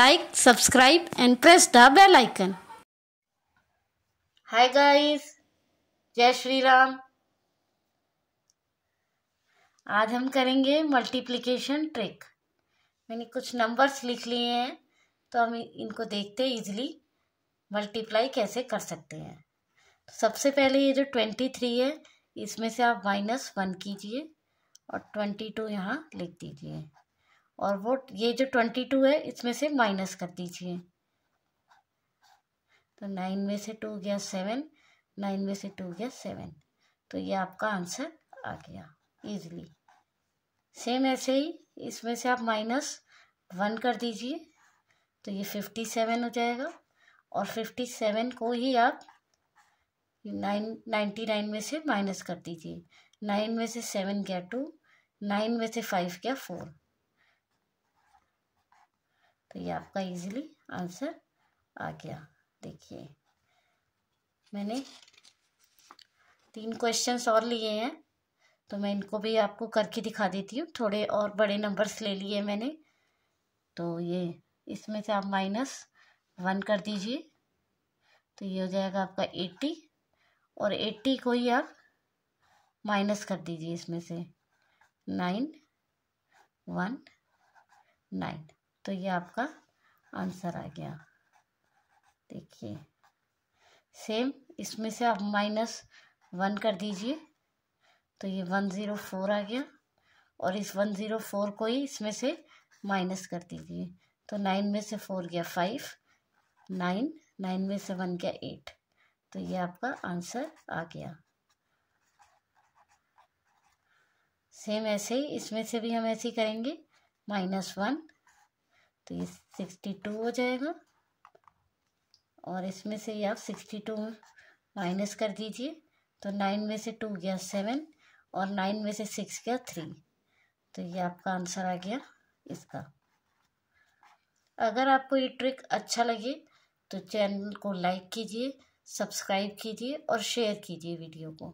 like, subscribe and press the bell icon. Hi guys, जय श्री राम आज हम करेंगे मल्टीप्लिकेशन ट्रिक मैंने कुछ नंबर्स लिख लिए हैं तो हम इनको देखते हैं इजीली मल्टीप्लाई कैसे कर सकते हैं तो सबसे पहले ये जो ट्वेंटी थ्री है इसमें से आप माइनस वन कीजिए और ट्वेंटी टू यहाँ लिख दीजिए और वो ये जो ट्वेंटी टू है इसमें से माइनस कर दीजिए तो नाइन में से टू गया सेवन नाइन में से टू गया सेवन तो ये आपका आंसर आ गया इजीली सेम ऐसे ही इसमें से आप माइनस वन कर दीजिए तो ये फिफ्टी सेवन हो जाएगा और फिफ्टी सेवन को ही आप नाइन नाइन्टी नाइन में से माइनस कर दीजिए नाइन में से सेवन गया टू नाइन में से फाइव गया फोर तो ये आपका इजीली आंसर आ गया देखिए मैंने तीन क्वेश्चंस और लिए हैं तो मैं इनको भी आपको करके दिखा देती हूँ थोड़े और बड़े नंबर्स ले लिए मैंने तो ये इसमें से आप माइनस वन कर दीजिए तो ये हो जाएगा आपका एट्टी और एट्टी को ही आप माइनस कर दीजिए इसमें से नाइन वन नाइन तो ये आपका आंसर आ गया देखिए सेम इसमें से आप माइनस वन कर दीजिए तो ये वन ज़ीरो फोर आ गया और इस वन ज़ीरो फोर को ही इसमें से माइनस कर दीजिए तो नाइन में से फोर गया फाइव नाइन नाइन में से वन गया एट तो ये आपका आंसर आ गया सेम ऐसे ही इसमें से भी हम ऐसे ही करेंगे माइनस वन तो ये सिक्सटी टू हो जाएगा और इसमें से ये आप सिक्सटी टू माइनस कर दीजिए तो नाइन में से टू गया सेवन और नाइन में से सिक्स गया थ्री तो ये आपका आंसर आ गया इसका अगर आपको ये ट्रिक अच्छा लगे तो चैनल को लाइक कीजिए सब्सक्राइब कीजिए और शेयर कीजिए वीडियो को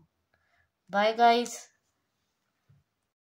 बाय गाइस